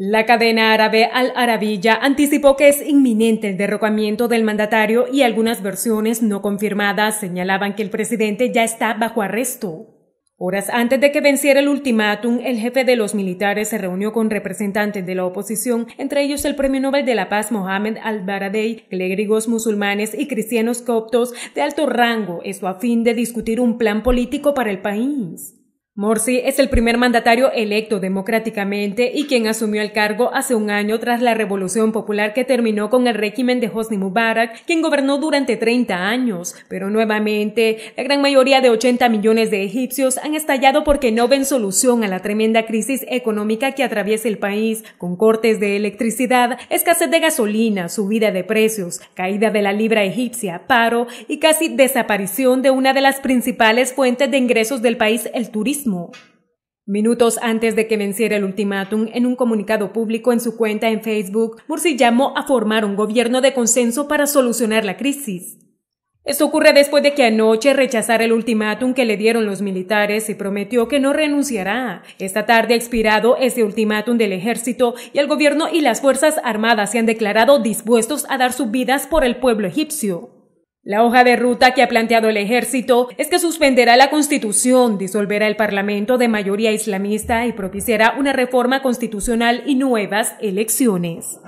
La cadena árabe Al Arabiya anticipó que es inminente el derrocamiento del mandatario y algunas versiones no confirmadas señalaban que el presidente ya está bajo arresto. Horas antes de que venciera el ultimátum, el jefe de los militares se reunió con representantes de la oposición, entre ellos el premio Nobel de la Paz Mohamed Al-Baradei, clérigos musulmanes y cristianos coptos de alto rango, esto a fin de discutir un plan político para el país. Morsi es el primer mandatario electo democráticamente y quien asumió el cargo hace un año tras la revolución popular que terminó con el régimen de Hosni Mubarak, quien gobernó durante 30 años. Pero nuevamente, la gran mayoría de 80 millones de egipcios han estallado porque no ven solución a la tremenda crisis económica que atraviesa el país, con cortes de electricidad, escasez de gasolina, subida de precios, caída de la libra egipcia, paro y casi desaparición de una de las principales fuentes de ingresos del país, el turismo. Minutos antes de que venciera el ultimátum, en un comunicado público en su cuenta en Facebook, Mursi llamó a formar un gobierno de consenso para solucionar la crisis. Esto ocurre después de que anoche rechazara el ultimátum que le dieron los militares y prometió que no renunciará. Esta tarde ha expirado ese ultimátum del ejército y el gobierno y las Fuerzas Armadas se han declarado dispuestos a dar sus vidas por el pueblo egipcio. La hoja de ruta que ha planteado el ejército es que suspenderá la constitución, disolverá el parlamento de mayoría islamista y propiciará una reforma constitucional y nuevas elecciones.